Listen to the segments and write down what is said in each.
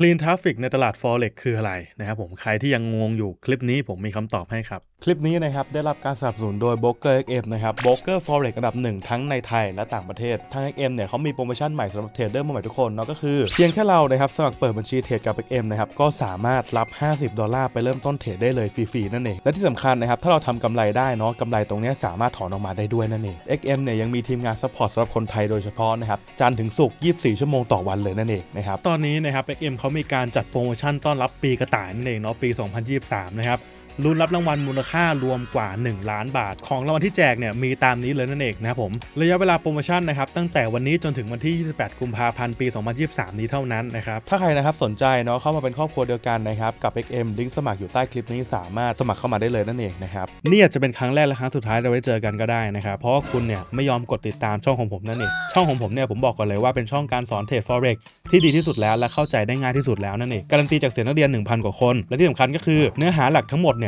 คลีนทราฟิกในตลาด Forex คืออะไรนะครับผมใครที่ยังงงอยู่คลิปนี้ผมมีคำตอบให้ครับ คลิปนี้นะครับ ได้รับการสนับสนุนโดย b o k e r XM นะครับ Broker Forex อันดับหนึ่ง ทั้งในไทยและต่างประเทศทาง XM เนี่ยเขามีโปรโมชั่นใหม่สำหรับเทรดเดอร์มใหม่ทุกคน เนาะก็คือเพียงแค่เรานะครับ สมัครเปิดบัญชีเทรดกับ XM นะครับก็สามารถรับ50ดอลลาร์ไปเริ่มต้นเทรดได้เลยฟรีๆนั่นเองและที่สำคัญนะครับถ้าเราทำกำไรได้เนาะกำไรตรงนี้สามารถถอนออกมาได้ด้วยนั่นเอง XM เนี่ยยังมีทีมงานซัพพอร์ตสำหรับคนไทยโดยเฉพาะนะครับจันถึงศุกร์24 ชั่วโมงต่อวันเลยนั่นเองนะครับตอนนี้นะครับ XM เขาขามีการจัดโปรโมชั่นต้อนรับปีกระต่ายนั่นเองเนาะปี 2023 นะครับลุ้นรับรางวัลมูลค่ารวมกว่า 1 ล้านบาท ของรางวัลที่แจกเนี่ยมีตามนี้เลยนั่นเองนะครับผมระยะเวลาโปรโมชั่นนะครับตั้งแต่วันนี้จนถึงวันที่ 28 กุมภาพันธ์ปี 2023 นี้เท่านั้นนะครับถ้าใครนะครับสนใจเนาะเข้ามาเป็นครอบครัวเดียวกันนะครับกับ XM ลิงก์สมัครอยู่ใต้คลิปนี้สามารถสมัครเข้ามาได้เลยนั่นเองนะครับนี่อาจจะเป็นครั้งแรกและครั้งสุดท้ายเราไว้เจอกันก็ได้นะครับเพราะคุณเนี่ยไม่ยอมกดติดตามช่องของผมนั่นเองช่องของผมเนี่ยผมบอกก่อนเลยว่าเป็นช่องการสอนเทรด forex ที่ดีที่สุดแล้วและเข้าใจได้ง่ายที่สุดแล้วนั่นเองการันตีจากเสียนักเรียน1,000 กว่าคนและที่สำคัญก็คือเนื้อหาหลักทั้งหมดเนี่ย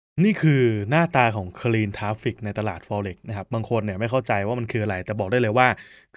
นี่คือหน้าตาของ Clean Traffic ในตลาด Forex นะครับ บางคนเนี่ยไม่เข้าใจว่ามันคืออะไร แต่บอกได้เลยว่า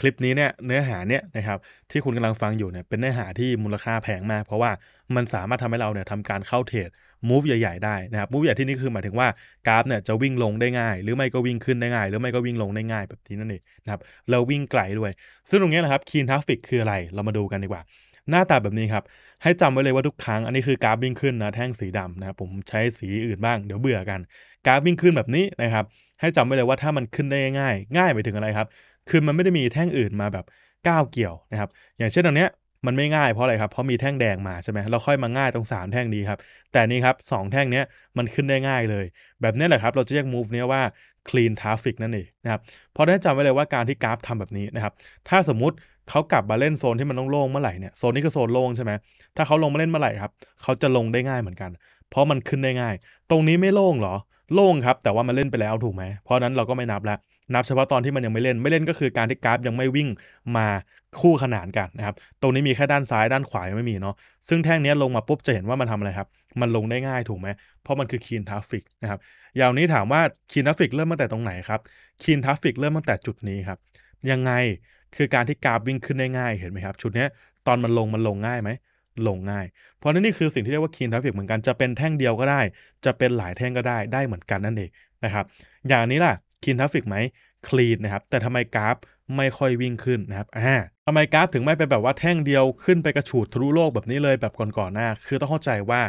คลิปนี้เนี่ยเนื้อหาเนี่ยนะครับที่คุณกำลังฟังอยู่เนี่ยเป็นเนื้อหาที่มูลค่าแพงมาก เพราะว่ามันสามารถทำให้เราเนี่ยทำการเข้าเทรด move ใหญ่ ๆ ได้นะครับ move ใหญ่ที่นี่คือหมายถึงว่า กราฟเนี่ยจะวิ่งลงได้ง่าย หรือไม่ก็วิ่งขึ้นได้ง่าย หรือไม่ก็วิ่งลงได้ง่ายแบบนี้นั่นเองนะครับเราวิ่งไกลด้วยซึ่งตรงนี้นะครับ Clean Traffic คืออะไรเรามาดูกันดีกว่าหน้าตาแบบนี้ครับ ให้จำไว้เลยว่าทุกครั้ง อันนี้คือกราฟวิ่งขึ้นนะ แท่งสีดำนะครับผมใช้สีอื่นบ้าง เดี๋ยวเบื่อกัน กราฟวิ่งขึ้นแบบนี้นะครับ ให้จำไว้เลยว่าถ้ามันขึ้นได้ง่าย ง่ายไปถึงอะไรครับ คือมันไม่ได้มีแท่งอื่นมาแบบก้าวเกี่ยวนะครับ อย่างเช่นตรงเนี้ยมันไม่ง่ายเพราะอะไรครับ เพราะมีแท่งแดงมาใช่ไหม เราค่อยมาง่ายตรง 3 แท่งนี้ครับ แต่นี้ครับสแท่งนี้มันขึ้นได้ง่ายเลย แบบนี้แหละครับ เราจะเรียก move นี้ว่า clean traffic นั่นเองนะครับ เพราะนั้จำไว้เลยว่าการที่กราฟทำแบบนี้นะครับถ้าสมมติเขากลับมาเล่นโซนที่มันงโล่งเมื่อไหร่เนี่ยโซนนี้ก็โซนโล่งใช่ไหมถ้าเขาลงมาเล่นเมื่อไหร่ครับเขาจะลงได้ง่ายเหมือนกัน เพราะมันขึ้นได้ง่าย ตรงนี้ไม่โล่งหรอ โล่งครับ แต่ว่ามันเล่นไปแล้วถูกไหมเพราะนั้นเราก็ไม่นับแล้วนับเฉพาะตอนที่มันยังไม่เล่นไม่เล่นก็คือการที่กราฟยังไม่วิ่งมาคู่ขนานกันนะครับตรงนี้มีแค่ด้านซ้ายด้านขวายังไม่มีเนาะซึ่งแท่งนี้ลงมาปุ๊บจะเห็นว่ามันทำอะไรครับมันลงได้ง่ายถูกไหมเพราะมันคือคีนทราฟิกนะครับยาวนี้ถามว่าคีนทราฟิกเริ่มตั้งแต่ตรงไหนครับคีนทราฟิกเริ่มตั้งแต่จุดนี้ครับยังไงคือการที่กราฟวิ่งขึ้นได้ง่ายเห็นไหมครับ ชุดนี้ตอนมันลงมันลงง่ายไหม ลงง่ายเพราะนั่นนี่คือสิ่งที่เรียกว่าคีนทราฟิกเหมือนกัน จะเป็นแท่งเดียวก็ได้ จะเป็นหลายแท่งก็ได้ได้เหมือนกันนั่นเองนะครับ อย่างนี้ล่ะคีนทราฟิกไหมคลีนนะครับแต่ทำไมกราฟไม่ค่อยวิ่งขึ้นนะครับอ่าทำไมกราฟถึงไม่เป็นแบบว่าแท่งเดียวขึ้นไปกระฉูดทะลุโลกแบบนี้เลยแบบก่อนๆหน้า คือต้องเข้าใจว่า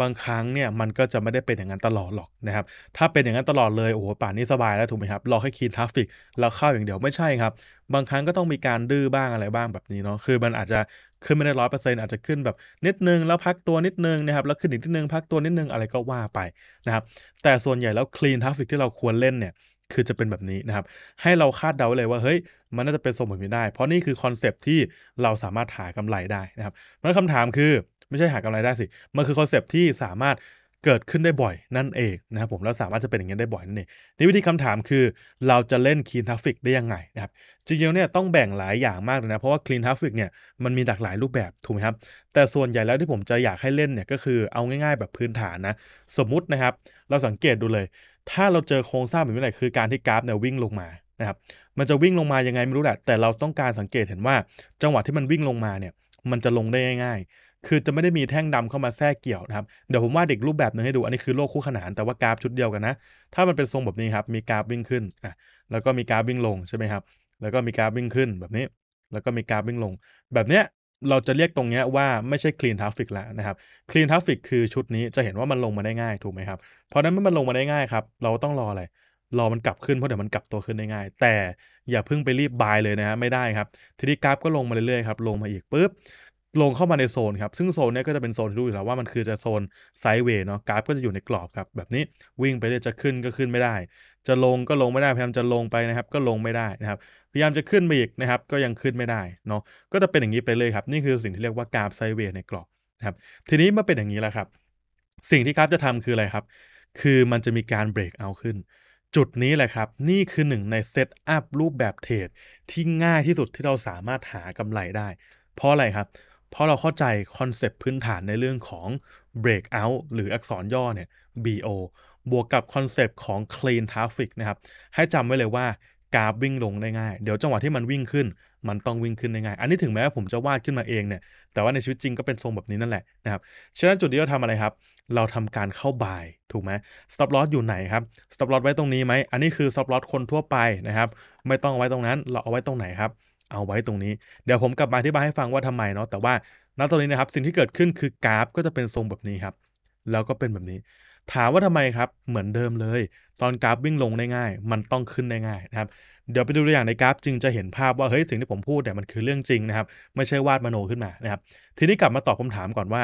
บางครั้งเนี่ย มันก็จะไม่ได้เป็นอย่างนั้นตลอดหรอกนะครับถ้าเป็นอย่างนั้นตลอดเลยโอ้โหป่านนี้สบายแล้วถูกไหมครับรอแค่คีนทราฟิกแล้วเข้าอย่างเดียวไม่ใช่ครับบางครั้งก็ต้องมีการดื้อบ้างอะไรบ้างแบบนี้เนาะคือมันอาจจะขึ้นไม่ได้ร้อยเปอร์เซ็นต์อาจจะขึ้นแบบนิดนึงแล้วพักตัวนิดนึงนะครับแล้วขึ้นอีกนิดนึงพักตัวนิดนึงอะไรก็ว่าไปนะครับแต่ส่วนใหญ่แล้วคลีนทราฟิกที่เราควรเล่นเนี่ยคือจะเป็นแบบนี้นะครับ ให้เราคาดเดาเลยว่าเฮ้ยมันน่าจะเป็นสมมแบบได้ เพราะนี่คือคอนเซปที่เราสามารถหากำไรได้นะครับเพราะคำถามคือ ไม่ใช่หากำไรได้สิ มันคือคอนเซปที่สามารถเกิดขึ้นได้บ่อยนั่นเองนะครับผม แล้วสามารถจะเป็นอย่างนี้ได้บ่อยนั่นเองนี่วิธีคำถามคือเราจะเล่นคลีนทัฟฟิกได้ยังไงนะครับจริงๆเนี่ยต้องแบ่งหลายอย่างมากเลยนะ เพราะว่าคลีนทัฟฟิกเนี่ยมันมีหลากหลายรูปแบบ ถูกไหมครับ แต่ส่วนใหญ่แล้วที่ผมจะอยากให้เล่นเนี่ยก็คือเอาง่ายๆ แบบพื้นฐานนะ สมมุตินะครับ เราสังเกตดูเลย ถ้าเราเจอโครงสร้างแบบนี้ไหนคือการที่กราฟเนี่ยวิ่งลงมานะครับมันจะวิ่งลงมายังไงไม่รู้แหละแต่เราต้องการสังเกตเห็นว่าจังหวะที่มันวิ่งลงมาเนี่ยมันจะลงได้ง่ายคือจะไม่ได้มีแท่งดำเข้ามาแทรกเกี่ยวนะครับเดี๋ยวผมว่าเด็กรูปแบบหนึ่งให้ดูอันนี้คือโลกคู่ขนานแต่ว่ากราฟชุดเดียวกันนะ ถ้ามันเป็นทรงแบบนี้ครับมีกราฟวิ่งขึ้นอ่ะ แล้วก็มีกราฟวิ่งลงใช่ไหมครับ แล้วก็มีกราฟวิ่งขึ้นแบบนี้ แล้วก็มีกราฟวิ่งลง แบบเนี้ยเราจะเรียกตรงเนี้ยว่าไม่ใช่คลีนทัฟฟิกแล้วนะครับคลีนทัฟฟิกคือชุดนี้จะเห็นว่ามันลงมาได้ง่ายถูกไหมครับเพราะนั้นเมื่อมันลงมาได้ง่ายครับ เราต้องรออะไรรอมันกลับขึ้นเพราะเดี๋ยวมันกลับตัวขึ้นได้ง่ายแต่อย่าเพิ่งไปรีบบายเลยนะฮะไม่ได้ครับ ทีนี้กราฟก็ลงมาเรื่อยๆครับลงมาอีกปุ๊บลงเข้ามาในโซนครับ ซึ่งโซนนี้ก็จะเป็น โซนที่รู้อยู่แล้วว่ามันคือจะโซนไซด์เวย์เนาะกราฟก็จะอยู่ในกรอบครับ แบบนี้วิ่งไปเลยจะขึ้นก็ขึ้นไม่ได้ จะลงก็ลงไม่ได้พยายามจะลงไปนะครับ ก็ลงไม่ได้นะครับ พยายามจะขึ้นไปอีกนะครับ ก็ยังขึ้นไม่ได้เนาะก็จะเป็นอย่างนี้ไปเลยครับนี่คือสิ่งที่เรียกว่ากราฟไซด์เวย์ในกรอบครับ ทีนี้มาเป็นอย่างนี้แล้วครับ สิ่งที่กราฟจะทำคืออะไรครับคือมันจะมีการเบรกเอาขึ้น จุดนี้แหละครับ นี่คือหนึ่งในเซตอัพรูปแบบเทรดที่ง่ายที่สุดที่เราสามารถหากำไร ได้ เพราะอะไรครับพราะเราเข้าใจคอนเซปต์พื้นฐานในเรื่องของ break out หรืออักษรย่อเนี่ย BO บวกกับคอนเซปต์ของ clean traffic นะครับ ให้จำไว้เลยว่ากราฟวิ่งลงได้ง่าย เดี๋ยวจังหวะที่มันวิ่งขึ้น มันต้องวิ่งขึ้นได้ง่ายอันนี้ถึงแม้ว่าผมจะวาดขึ้นมาเองเนี่ยแต่ว่าในชีวิตจริงก็เป็นทรงแบบนี้นั่นแหละนะครับฉะนั้นจุดที่เราทำอะไรครับ เราทำการเข้าบายถูกไหม stop loss อยู่ไหนครับ stop loss ไว้ตรงนี้ไหมอันนี้คือ stop loss คนทั่วไปนะครับ ไม่ต้องไว้ตรงนั้นเราเอาไว้ตรงไหนครับเอาไว้ตรงนี้เดี๋ยวผมกลับมาอธิบายให้ฟังว่าทำไมเนาะแต่ว่าณตอนนี้นะครับสิ่งที่เกิดขึ้นคือกราฟก็จะเป็นทรงแบบนี้ครับแล้วก็เป็นแบบนี้ ถามว่าทำไมครับเหมือนเดิมเลย ตอนกราฟวิ่งลงได้ง่าย มันต้องขึ้นได้ง่ายนะครับเดี๋ยวไปดูตัวอย่างในกราฟจึงจะเห็นภาพว่า เฮ้ย สิ่งที่ผมพูดเนี่ยมันคือเรื่องจริงนะครับไม่ใช่วาดมโนขึ้นมานะครับทีนี้กลับมาตอบคาถามก่อนว่า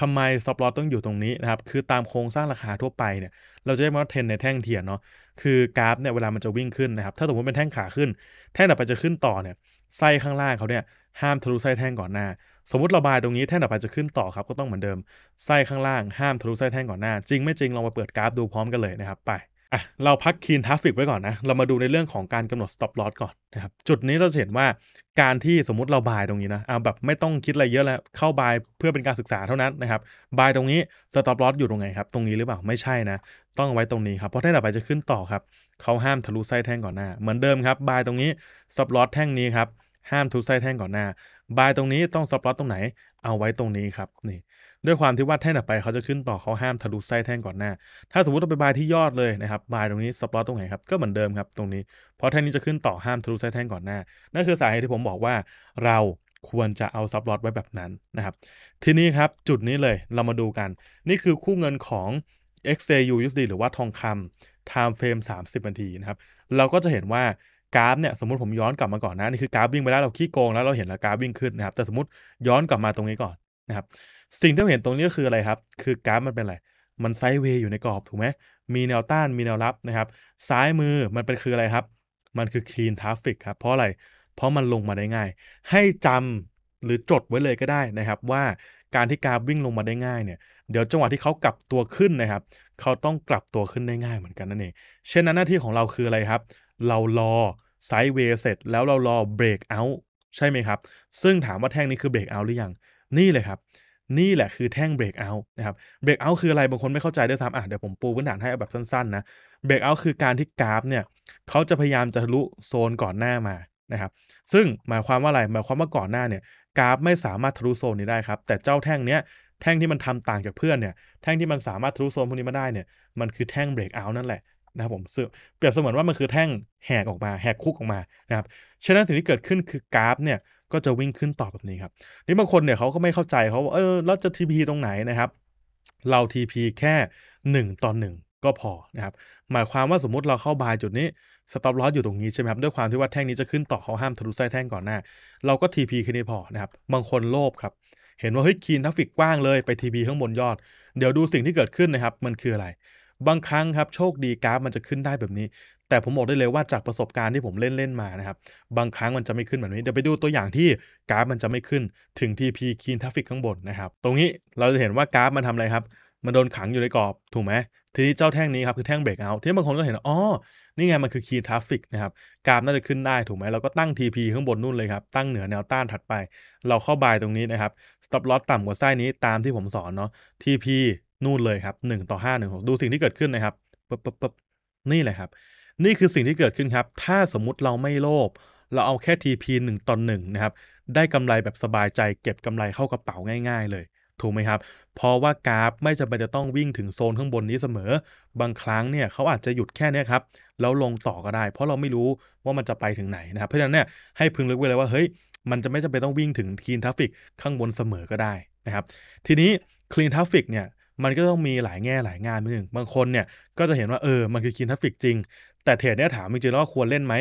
ทำไมซับลอตต้องอยู่ตรงนี้นะครับคือตามโครงสร้างราคาทั่วไปเนี่ยเราจะเรียกว่าเทนในแท่งเทียนเนาะคือกราฟเนี่ยเวลามันจะวิ่งขึ้นนะครับถ้าสมมติเป็นแท่งขาขึ้นแท่งต่อไปจะขึ้นต่อเนี่ยไส้ข้างล่างเขาเนี่ยห้ามทะลุไส้แท่งก่อนหน้า สมมติระบายตรงนี้แท่งต่อไปจะขึ้นต่อครับก็ต้องเหมือนเดิมไส้ข้างล่างห้ามทะลุไส้แท่งก่อนหน้าจริงไม่ จริง ลองมาเปิดกราฟดูพร้อม กัน เลยนะครับไปะเราพักคีนทราฟิกไว้ก่อนนะ เรามาดูในเรื่องของการกำหนด stop loss ก่อนนะครับ จุดนี้เราจะเห็นว่าการที่สมมติเราบายตรงนี้นะ เอาแบบไม่ต้องคิดอะไรเยอะแล้ว เข้าบายเพื่อเป็นการศึกษาเท่านั้นนะครับ บายตรงนี้ stop loss อยู่ตรงไหนครับ ตรงนี้หรือเปล่า ไม่ใช่นะ ต้องเอาไว้ตรงนี้ครับ เพราะถ้าต่อไปจะขึ้นต่อครับ เขาห้ามทะลุไส้แท่งก่อนหน้า เหมือนเดิมครับ บายตรงนี้ stop loss แท่งนี้ครับ ห้ามทะลุไส้แท่งก่อนหน้าบายตรงนี้ต้องสปอตตรงไหนเอาไว้ตรงนี้ครับนี่ด้วยความที่ว่าแท่งไปเขาจะขึ้นต่อเขาห้ามทะลุไส้แท่งก่อนหน้า ถ้าสมมติเราไปบายที่ยอดเลยนะครับบายตรงนี้สปอตตรงไหนครับก็เหมือนเดิมครับตรงนี้เพราะแท่งนี้จะขึ้นต่อห้ามทะลุไส้แท่งก่อนหน้านั่นคือสาเหตุที่ผมบอกว่าเราควรจะเอาซับลอตไว้แบบนั้นนะครับทีนี้ครับจุดนี้เลยเรามาดูกัน นี่คือคู่เงินของ XAU USD หรือว่าทองคำ time frame 30 นาทีนะครับเราก็จะเห็นว่ากราฟเนี่ยสมมติผมย้อนกลับมาก่อนนะนี่คือกราฟวิ่งไปแล้วเราขี้โกงแล้วเราเห็นแล้วกราฟวิ่งขึ้นนะครับ แต่สมมติย้อนกลับมาตรงนี้ก่อนนะครับ สิ่งที่เราเห็นตรงนี้ก็คืออะไรครับ คือกราฟมันเป็นอะไรมันไซด์เวย์อยู่ในกรอบถูกไหมมีแนวต้านมีแนวรับนะครับ ซ้ายมือมันเป็นคืออะไรครับ มันคือคลีนทราฟิกครับเพราะอะไรเพราะมันลงมาได้ง่าย ให้จำหรือจดไว้เลยก็ได้นะครับ ว่าการที่กราฟวิ่งลงมาได้ง่ายเนี่ย เดี๋ยวจังหวะที่เขากลับตัวขึ้นนะครับเขาต้องกลับตัวขึ้นได้ง่ายเหมือนกันนั่นเองเช่นนั้นหน้าที่ของเราคืออะไรครับ เรารอไซด์เวย์เสร็จแล้วเรารอเบรกเอาท์ใช่ไหมครับ ซึ่งถามว่าแท่งนี้คือเบรกเอาท์หรือยัง นี่เลยครับ นี่แหละคือแท่งเบรกเอาท์นะครับเบรกเอาท์คืออะไร บางคนไม่เข้าใจด้วยซ้ำอ่ะเดี๋ยวผมปูพื้นฐานให้แบบสั้น ๆ นะเบรกเอาท์คือการที่กราฟเนี่ยเขาจะพยายามจะทะลุโซนก่อนหน้ามานะครับซึ่งหมายความว่าอะไร หมายความว่าก่อนหน้าเนี่ย กราฟไม่สามารถทะลุโซนนี้ได้ครับแต่เจ้าแท่งเนี้ยแท่งที่มันทำต่างจากเพื่อนเนี่ยแท่งที่มันสามารถทะลุโซนพวกนี้มาได้เนี่ยมันคือแท่งเบรกเอาท์นั่นแหละนะครับผมเปรียบเสมือนว่ามันคือแท่งแหกออกมาแหกคุกออกมานะครับฉะนั้นสิ่งที่เกิดขึ้นคือกราฟเนี่ยก็จะวิ่งขึ้นต่อแบบนี้ครับนี่บางคนเนี่ยเขาก็ไม่เข้าใจเขาว่าเออเราจะ TP ตรงไหนนะครับเรา TP แค่ 1 ต่อ 1 ก็พอนะครับหมายความว่าสมมุติเราเข้าบายจุดนี้สต็อปลอสอยู่ตรงนี้ใช่ไหมครับ ด้วยความที่ว่าแท่งนี้จะขึ้นต่อเขาห้ามทะลุไส้แท่งก่อนหน้าเราก็ TP แค่นี้พอนะครับบางคนโลภครับเห็นว่าเฮ้ยคีนทัฟฟิกกว้างเลยไป TP ข้างบนยอดเดี๋ยวดูสิ่งที่เกิดขึ้นนะครับมันคืออะไรบางครั้งครับโชคดีกราฟมันจะขึ้นได้แบบนี้ แต่ผมบอกได้เลยว่าจากประสบการณ์ที่ผมเล่นเล่นมานะครับ บางครั้งมันจะไม่ขึ้นแบบนี้ เดี๋ยวไปดูตัวอย่างที่กราฟมันจะไม่ขึ้น ถึง TP Clean Traffic ข้างบนนะครับ ตรงนี้เราจะเห็นว่ากราฟมันทำอะไรครับมันโดนขังอยู่ในกรอบถูกไหม ทีนี้เจ้าแท่งนี้ครับ คือแท่งเบรกเอา ที่บางคนก็เห็นอ๋อนี่ไงมันคือคีนทัฟฟิกนะครับกราฟน่าจะขึ้นได้ถูกไหมเราก็ตั้ง TP ข้างบนนู่นเลยครับตั้งเหนือแนวต้านถัดไปเราเข้าบายตรงนี้นะครับ Stop l o อ s ต่ำกว่าไส้นี้ตามที่ผมสอนเนาะ TP นู่นเลยครับ 1 ต่อ5 1 6ดูสิ่งที่เกิดขึ้นนะครับปึ๊บปึ๊บปึ๊บนี่แหละครับ นี่คือสิ่งที่เกิดขึ้นครับ ถ้าสมมุติเราไม่โลภเราเอาแค่ TP 1 ต่อ1นะครับได้กำไรแบบสบายใจเก็บกำไรเข้ากระเป๋าง่าย ๆ เลย ถูกไหมครับเพราะว่ากราฟไม่จำเป็นจะต้องวิ่งถึงโซนข้างบนนี้เสมอ บางครั้งเนี่ยเขาอาจจะหยุดแค่นี้ครับ แล้วลงต่อก็ได้เพราะเราไม่รู้ว่ามันจะไปถึงไหนนะครับเพราะฉะนั้นเนี่ยให้พึงเลึกไว้เลยว่าเฮ้ยมันจะไม่จำเป็นต้องวิ่งถึงคลีนทัฟฟิกข้างบนเสมอก็ได้นะครับทีนี้คลีนทัฟฟิกเนี่ยมันก็ต้องมีหลายแง่หลายงานไปหนึ่ง บางคนเนี่ยก็จะเห็นว่าเออ มันคือคินทัฟฟิกจริง แต่เทรดเนี่ยถามจริงๆแล้วควรเล่นไหม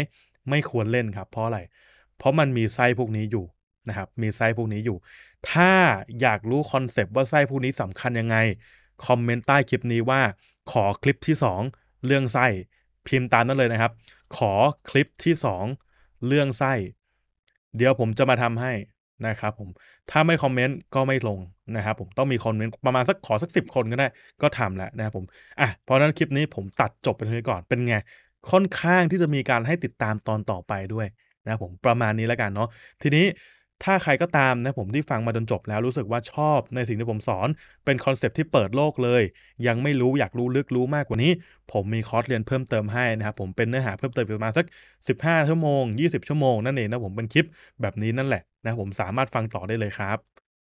ไม่ควรเล่นครับ เพราะอะไร เพราะมันมีไส้พวกนี้อยู่นะครับ มีไส้พวกนี้อยู่ ถ้าอยากรู้คอนเซปต์ว่าไส้พวกนี้สำคัญยังไง คอมเมนต์ใต้คลิปนี้ว่า ขอคลิปที่2 เรื่องไส้พิมพ์ตามนั้นเลยนะครับ ขอคลิปที่ 2 เรื่องไส้ เดี๋ยวผมจะมาทำให้นะครับผม ถ้าไม่คอมเมนต์ก็ไม่ลงนะครับผมต้องมีคนประมาณสักขอสักสิบคนก็ได้ ก็ทำแล้วนะครับผมอ่ะเพราะนั้นคลิปนี้ผมตัดจบไปเท่านี้ก่อนเป็นไง ค่อนข้างที่จะมีการให้ติดตามตอนต่อไปด้วยนะผมประมาณนี้แล้วกันเนาะทีนี้ถ้าใครก็ตามนะผมที่ฟังมาจนจบแล้วรู้สึกว่าชอบในสิ่งที่ผมสอนเป็นคอนเซปที่เปิดโลกเลย ยังไม่รู้อยากรู้ลึกรู้มากกว่านี้ ผมมีคอร์สเรียนเพิ่มเติมให้นะครับผมเป็นเนื้อหาเพิ่มเติมประมาณสัก 15ชั่วโมง 20 ชั่วโมงนั่นเองนะผมเป็นคลิปแบบนี้นั่นแหละนะผมสามารถฟังต่อได้เลยครับ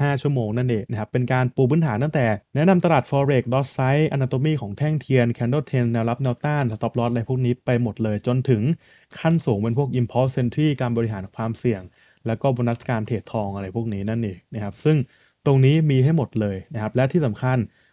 15ชั่วโมงนั่นเองนะครับเป็นการปูพื้นฐานตั้งแต่ แนะนำตลาด forex dot size anatomy ของแท่งเทียน candle t e n แนวรับแนวต้าน stop loss อะไรพวกนี้ไปหมดเลยจนถึงขั้นสูงเป็นพวก impulse entry การบริหารความเสี่ยง แล้วก็บนัสการเทรดทองอะไรพวกนี้นั่นเองนะครับซึ่งตรงนี้มีให้หมดเลยนะครับและที่สำคัญ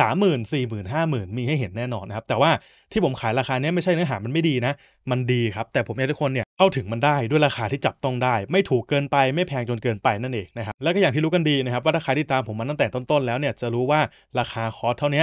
สามหมื่นสี่หมื่นห้าหมื่นมีให้เห็นแน่นอนนะครับ แต่ว่าที่ผมขายราคาเนี้ยไม่ใช่เนื้อหามันไม่ดีนะ มันดีครับ แต่ผมอยากให้ทุกคนเนี่ยเข้าถึงมันได้ด้วยราคาที่จับต้องได้ ไม่ถูกเกินไป ไม่แพงจนเกินไปนั่นเองนะครับ แล้วก็อย่างที่รู้กันดีนะครับ ว่าถ้าใครที่ตามผมมาตั้งแต่ต้นๆแล้วเนี่ย จะรู้ว่าราคาคอร์สเท่านี้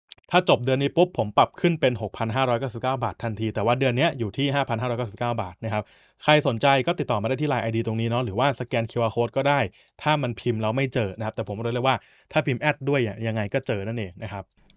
ถ้าจบเดือนนี้ปุ๊บผมปรับขึ้นเป็น 6,599 บาททันที แต่ว่าเดือนนี้อยู่ที่ 5,599 บาทนะครับใครสนใจก็ติดต่อมาได้ที่ไ i n e ID ตรงนี้เนาะหรือว่าสแกน QR Code ก็ได้ ถ้ามันพิมพ์เราไม่เจอนะครับ แต่ผมรู้เลยว่าถ้าพิมพ์แอดด้วยยังไงก็เจอนั่นเองนะครับ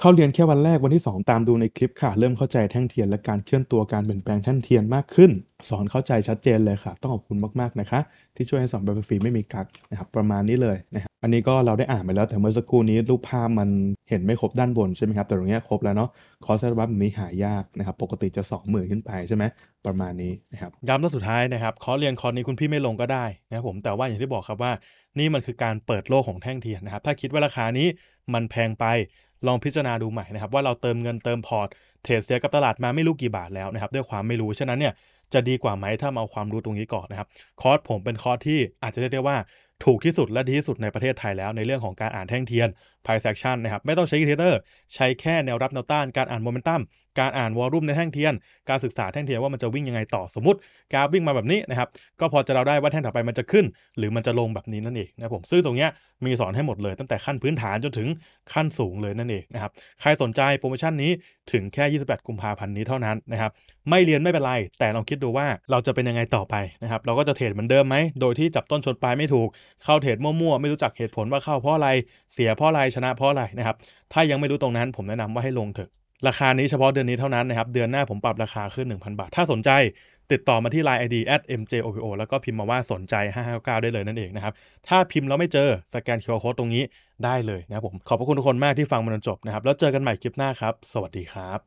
เข้าเรียนแค่วันแรกวันที่ 2 ตามดูในคลิปค่ะ เริ่มเข้าใจแท่งเทียน และการเคลื่อนตัวการเปลี่ยนแปลงแท่งเทียนมากขึ้น สอนเข้าใจชัดเจนเลยค่ะ ต้องขอบคุณมากๆนะคะที่ช่วยให้สอนแบบฟรีไม่มีกักนะครับประมาณนี้เลยนะครับอันนี้ก็เราได้อ่านไปแล้วแต่เมื่อสักครู่นี้รูปภาพมันเห็นไม่ครบด้านบนใช่ไหมครับแต่ตรงนี้ครบแล้วเนาะคอร์สรับแบบนี้หายากนะครับปกติจะ2มื่นขึ้นไปใช่ไหมประมาณนี้นะครับย้ำตอนสุดท้ายนะครับคอเรียนคอร์นี้คุณพี่ไม่ลงก็ได้นะครับผม แต่ว่าอย่างที่บอกครับว่านี่มันคือการเปิดโลกของแท่งเทียนนะครับถ้าคิดว่าราคานี้มันแพงไปลองพิจารณาดูใหม่นะครับว่าเราเติมเงินเติมพอร์ต เทรดเสียกับตลาดมาไม่รู้กี่บาทแล้วนะครับด้วยความไม่รู้ ฉะนั้นเนี่ยจะดีกว่าไหมถ้าเอาความรู้ตรงนี้ก่อนนะครับคอร์สผมเป็นคอร์สที่อาจจะเรียกได้ว่าถูกที่สุดและดีที่สุดในประเทศไทยแล้ว ในเรื่องของการอ่านแท่งเทียนไพ่เซกชันนะครับไม่ต้องใช้เทเตอร์ ใช้แค่แนวรับแนวต้านการอ่านโมเมนตัมการอ่านวอลลุ่มในแท่งเทียนการศึกษาแท่งเทียนว่ามันจะวิ่งยังไงต่อสมมติกราฟวิ่งมาแบบนี้นะครับก็พอจะเราได้ว่าแท่งถัดไปมันจะขึ้น หรือมันจะลงแบบนี้นั่นเองนะผมซึ่งตรงเนี้ยมีสอนให้หมดเลย ตั้งแต่ขั้นพื้นฐานจนถึงขั้นสูงเลยนั่นเองนะครับใครสนใจโปรโมชั่นนี้ถึงแค่ 28กุมภาพันธ์นี้เท่านั้นนะครับไม่เรียนไม่เป็นไร แต่ลองคิดดูว่าเราจะเป็นยังไงต่อไปนะครับเราก็จะเทรดเหมือนเดิมไหมโดยที่จับต้นชนปลายไม่ถูกเข้าเทรดมั่ว ๆ ไม่รู้จักเหตุผลว่าเข้าเพราะอะไร เสียเพราะอะไรชนะเพราะอะไรนะครับ ถ้ายังไม่รู้ตรงนั้น ผมแนะนำว่าให้ลงเถอะราคานี้เฉพาะเดือนนี้เท่านั้นนะครับ เดือนหน้าผมปรับราคาขึ้น 1,000 บาท ถ้าสนใจ ติดต่อมาที่ Line ID at mjopo แล้วก็พิมพ์มาว่าสนใจ 559 ได้เลยนั่นเองนะครับ ถ้าพิมพ์แล้วไม่เจอสแกนเคอร์โคตรงนี้ได้เลยนะครับผมขอบพระคุณทุกคนมากที่ฟังมาจนจบนะครับแล้วเจอกันใหม่คลิปหน้าครับสวัสดีครับ